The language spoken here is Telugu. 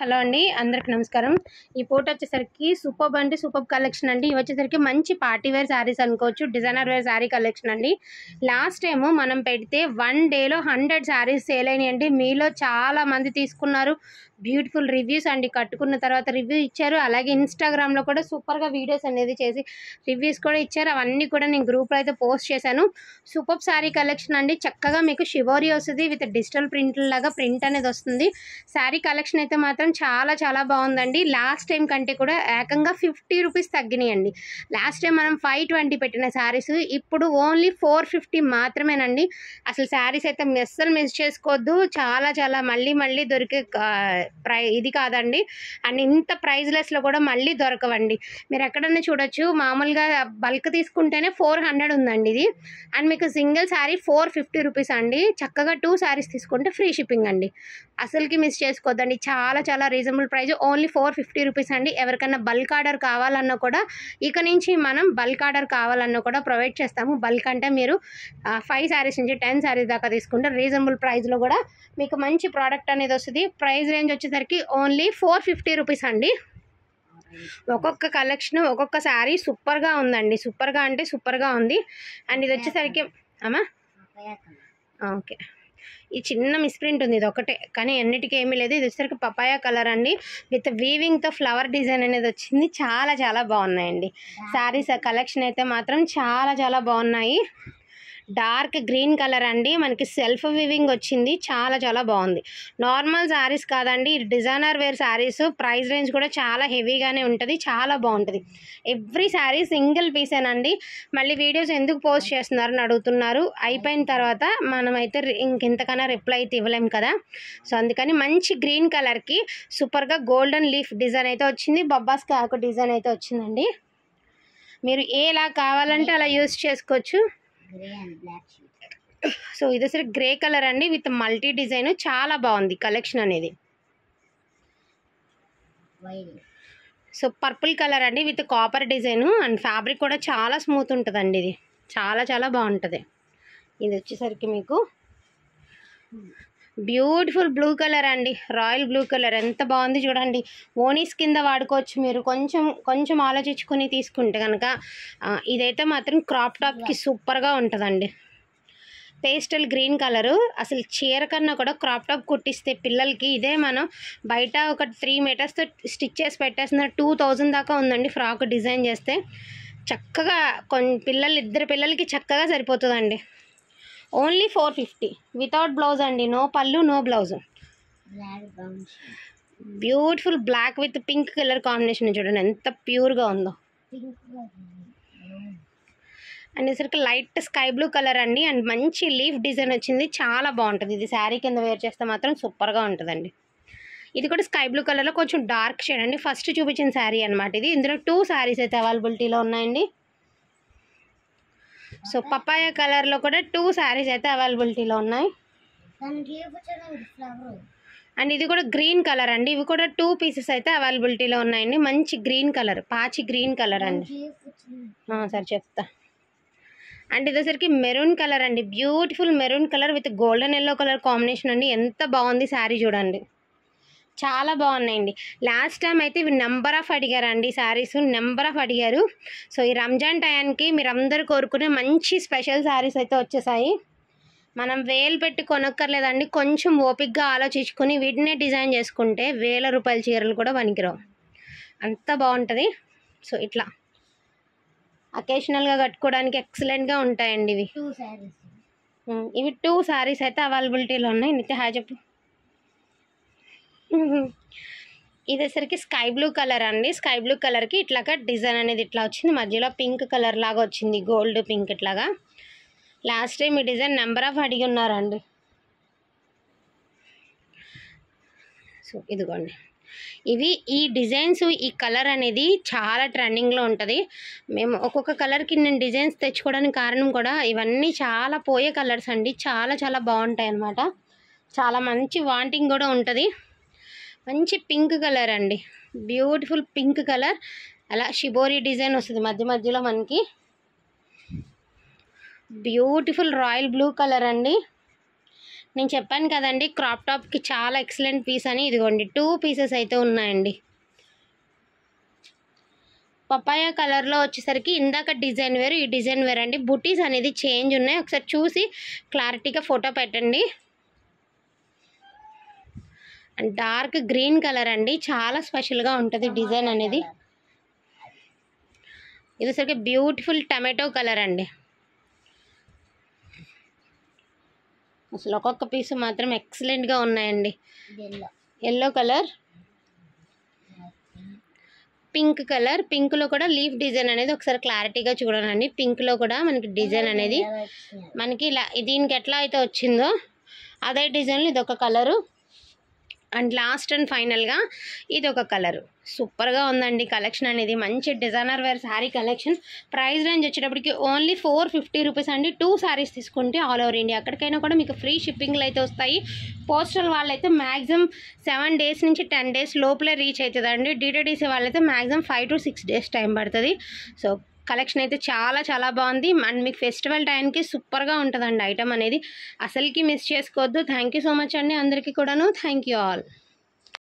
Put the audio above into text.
హలో అండి అందరికి నమస్కారం ఈ ఫోటో వచ్చేసరికి సూపర్ అండి సూపర్ కలెక్షన్ అండి ఇవి వచ్చేసరికి మంచి పార్టీ వేర్ శారీస్ అనుకోవచ్చు డిజైనర్ వేర్ శారీ కలెక్షన్ అండి లాస్ట్ టైం మనం పెడితే వన్ డేలో హండ్రెడ్ శారీస్ సేల్ అయినాయండి మీలో చాలా మంది తీసుకున్నారు బ్యూటిఫుల్ రివ్యూస్ అండి కట్టుకున్న తర్వాత రివ్యూ ఇచ్చారు అలాగే ఇన్స్టాగ్రామ్లో కూడా సూపర్గా వీడియోస్ అనేది చేసి రివ్యూస్ కూడా ఇచ్చారు అవన్నీ కూడా నేను గ్రూప్లో అయితే పోస్ట్ చేశాను సూపర్ శారీ కలెక్షన్ అండి చక్కగా మీకు షివోరీ వస్తుంది విత్ డిజిటల్ ప్రింట్ లాగా ప్రింట్ అనేది వస్తుంది శారీ కలెక్షన్ అయితే మాత్రం చాలా చాలా బాగుందండి లాస్ట్ టైం కంటే కూడా ఏకంగా ఫిఫ్టీ రూపీస్ తగ్గినాయండి లాస్ట్ టైం మనం ఫైవ్ ట్వంటీ పెట్టిన శారీస్ ఇప్పుడు ఓన్లీ ఫోర్ ఫిఫ్టీ మాత్రమేనండి అసలు శారీస్ అయితే అస్సలు మిస్ చేసుకోవద్దు చాలా చాలా మళ్ళీ మళ్ళీ దొరికే ప్రై ఇది కాదండి అండ్ ఇంత ప్రైజ్లెస్లో కూడా మళ్ళీ దొరకవండి మీరు ఎక్కడన్నా చూడొచ్చు మామూలుగా బల్క్ తీసుకుంటేనే ఫోర్ హండ్రెడ్ ఉందండి ఇది అండ్ మీకు single sari four fifty rupees అండి చక్కగా టూ శారీస్ తీసుకుంటే ఫ్రీ షిప్పింగ్ అండి అసలుకి మిస్ చేసుకోవద్దండి చాలా చాలా reasonable price only four fifty rupees అండి ఎవరికైనా బల్క్ ఆర్డర్ కావాలన్నా కూడా ఇక నుంచి మనం బల్క్ ఆర్డర్ కావాలన్నా కూడా ప్రొవైడ్ చేస్తాము బల్క్ అంటే మీరు ఫైవ్ శారీస్ నుంచి టెన్ శారీస్ దాకా తీసుకుంటే రీజనబుల్ ప్రైస్లో కూడా మీకు మంచి ప్రోడక్ట్ అనేది వస్తుంది ప్రైస్ రేంజ్ వచ్చేసరికి ఓన్లీ ఫోర్ ఫిఫ్టీ రూపీస్ అండి ఒక్కొక్క కలెక్షన్ ఒక్కొక్క శారీ సూపర్గా ఉందండి సూపర్గా అంటే సూపర్గా ఉంది అండ్ ఇది వచ్చేసరికి అమ్మా ఓకే ఈ చిన్న మిస్ప్రింట్ ఉంది ఇది ఒకటే కానీ అన్నిటికీ ఏమీ లేదు ఇది వచ్చేసరికి పపాయా కలర్ అండి విత్ వీవింగ్తో ఫ్లవర్ డిజైన్ అనేది వచ్చింది చాలా చాలా బాగున్నాయండి శారీస్ కలెక్షన్ అయితే మాత్రం చాలా చాలా బాగున్నాయి డార్క్ గ్రీన్ కలర్ అండి మనకి సెల్ఫ్ వివింగ్ వచ్చింది చాలా చాలా బాగుంది నార్మల్ శారీస్ కాదండి designer wear saris price range కూడా చాలా హెవీగానే ఉంటుంది చాలా బాగుంటుంది ఎవ్రీ శారీ సింగిల్ పీసేనండి మళ్ళీ వీడియోస్ ఎందుకు పోస్ట్ చేస్తున్నారని అడుగుతున్నారు అయిపోయిన తర్వాత మనమైతే ఇంకెంతకన్నా రిప్లై అయితే ఇవ్వలేం కదా సో అందుకని మంచి గ్రీన్ కలర్కి సూపర్గా గోల్డెన్ లీఫ్ డిజైన్ అయితే వచ్చింది బొబ్బాస్ ఒక డిజైన్ అయితే వచ్చిందండి మీరు ఎలా కావాలంటే అలా యూస్ చేసుకోవచ్చు సో ఇది అసలు గ్రే కలర్ అండి విత్ మల్టీ డిజైన్ చాలా బాగుంది కలెక్షన్ అనేది సో పర్పుల్ కలర్ అండి with copper design and fabric కూడా చాలా స్మూత్ ఉంటుందండి ఇది చాలా చాలా బాగుంటుంది ఇది వచ్చేసరికి మీకు బ్యూటిఫుల్ బ్లూ కలర్ అండి రాయల్ బ్లూ కలర్ ఎంత బాగుంది చూడండి ఓనీస్ కింద వాడుకోవచ్చు మీరు కొంచెం కొంచెం ఆలోచించుకొని తీసుకుంటే కనుక ఇదైతే మాత్రం క్రాప్ టాప్కి సూపర్గా ఉంటుందండి పేస్టల్ గ్రీన్ కలరు అసలు చీర కన్నా కూడా క్రాప్ టాప్ కుట్టిస్తే పిల్లలకి ఇదే మనం బయట ఒక త్రీ మీటర్స్తో స్టిచ్ చేసి పెట్టేసిన టూ థౌజండ్ దాకా ఉందండి ఫ్రాక్ డిజైన్ చేస్తే చక్కగా కొన్ని పిల్లలు ఇద్దరు పిల్లలకి చక్కగా సరిపోతుందండి only four fifty without blouse అండి నో పళ్ళు no blouse beautiful black with pink colour combination చూడండి ఎంత ప్యూర్గా ఉందో అండ్ ఇసరికి లైట్ స్కై బ్లూ కలర్ అండి అండ్ మంచి లీఫ్ డిజైన్ వచ్చింది చాలా బాగుంటుంది ఇది శారీ కింద వేర్ చేస్తే మాత్రం సూపర్గా ఉంటుందండి ఇది కూడా స్కై బ్లూ కలర్లో కొంచెం డార్క్ షేడ్ అండి ఫస్ట్ చూపించిన శారీ అనమాట ఇది ఇందులో టూ శారీస్ అయితే అవైలబిలిటీలో ఉన్నాయండి సో పపాయ కలర్లో కూడా టూ శారీస్ అయితే అవైలబిలిటీలో ఉన్నాయి అండ్ ఇది కూడా గ్రీన్ కలర్ అండి ఇవి కూడా టూ పీసెస్ అయితే అవైలబిలిటీలో ఉన్నాయండి మంచి గ్రీన్ కలర్ పాచి గ్రీన్ కలర్ అండి సరే చెప్తా అండ్ ఇదేసరికి మెరూన్ కలర్ అండి beautiful maroon colour with golden yellow colour combination అండి ఎంత బాగుంది శారీ చూడండి చాలా బాగున్నాయండి లాస్ట్ టైం అయితే ఇవి నెంబర్ ఆఫ్ అడిగారండి శారీస్ నెంబర్ ఆఫ్ అడిగారు సో ఈ రంజాన్ మీరు అందరూ కోరుకునే మంచి స్పెషల్ శారీస్ అయితే వచ్చేసాయి మనం వేలు పెట్టి కొనక్కర్లేదండి కొంచెం ఓపిక్గా ఆలోచించుకొని వీటినే డిజైన్ చేసుకుంటే వేల రూపాయల చీరలు కూడా పనికిరావు అంత బాగుంటుంది సో ఇట్లా అకేషనల్గా కట్టుకోవడానికి ఎక్సలెంట్గా ఉంటాయండి ఇవి ఇవి టూ శారీస్ అయితే అవైలబిలిటీలో ఉన్నాయి నీకు హాయ్ ఇదేసరికి స్కై బ్లూ కలర్ అండి స్కై బ్లూ కలర్కి ఇట్లాగా డిజైన్ అనేది ఇట్లా వచ్చింది మధ్యలో పింక్ కలర్ లాగా వచ్చింది గోల్డ్ పింక్ ఇట్లాగా లాస్ట్ టైం ఈ డిజైన్ నెంబర్ ఆఫ్ అడిగి ఉన్నారండి సో ఇదిగోండి ఇవి ఈ డిజైన్స్ ఈ కలర్ అనేది చాలా ట్రెండింగ్లో ఉంటుంది మేము ఒక్కొక్క కలర్కి నేను డిజైన్స్ తెచ్చుకోవడానికి కారణం కూడా ఇవన్నీ చాలా పోయే కలర్స్ అండి చాలా చాలా బాగుంటాయి అన్నమాట చాలా మంచి వాంటింగ్ కూడా ఉంటుంది మంచి పింక్ కలర్ అండి బ్యూటిఫుల్ పింక్ కలర్ అలా షిబోరి డిజైన్ వస్తుంది మధ్య మధ్యలో మనకి బ్యూటిఫుల్ రాయల్ బ్లూ కలర్ అండి నేను చెప్పాను కదండి క్రాప్ టాప్కి చాలా ఎక్సలెంట్ పీస్ అని ఇదిగోండి టూ పీసెస్ అయితే ఉన్నాయండి పపాయ కలర్లో వచ్చేసరికి ఇందాక డిజైన్ వేరు ఈ డిజైన్ వేరు అండి బుటీస్ అనేది చేంజ్ ఉన్నాయి ఒకసారి చూసి క్లారిటీగా ఫోటో పెట్టండి డార్క్ గ్రీన్ కలర్ అండి చాలా స్పెషల్గా ఉంటుంది డిజైన్ అనేది ఇది సరికి బ్యూటిఫుల్ టమాటో కలర్ అండి అసలు ఒక్కొక్క పీస్ మాత్రం ఎక్సలెంట్గా ఉన్నాయండి ఎల్లో కలర్ పింక్ కలర్ పింక్లో కూడా లీఫ్ డిజైన్ అనేది ఒకసారి క్లారిటీగా చూడండి పింక్లో కూడా మనకి డిజైన్ అనేది మనకి ఇలా దీనికి ఎట్లా అయితే వచ్చిందో అదే డిజైన్లో ఇది ఒక కలరు అండ్ లాస్ట్ అండ్ ఫైనల్గా ఇది ఒక కలర్ సూపర్గా ఉందండి కలెక్షన్ అనేది మంచి designer wear sari collection price range వచ్చేటప్పటికి ఓన్లీ ఫోర్ ఫిఫ్టీ రూపీస్ అండి టూ శారీస్ తీసుకుంటే ఆల్ ఓవర్ ఇండియా ఎక్కడికైనా కూడా మీకు ఫ్రీ షిప్పింగ్లు అయితే వస్తాయి పోస్టల్ వాళ్ళైతే మ్యాక్సిమం సెవెన్ డేస్ నుంచి టెన్ డేస్ లోపలే రీచ్ అవుతుందండి డీటీడీసీ వాళ్ళైతే maximum five to six days time పడుతుంది సో కలెక్షన్ అయితే చాలా చాలా బాగుంది అండ్ మీకు ఫెస్టివల్ టైంకి సూపర్గా ఉంటుందండి ఐటమ్ అనేది అసలుకి మిస్ చేసుకోవద్దు థ్యాంక్ సో మచ్ అండి అందరికీ కూడాను థ్యాంక్ ఆల్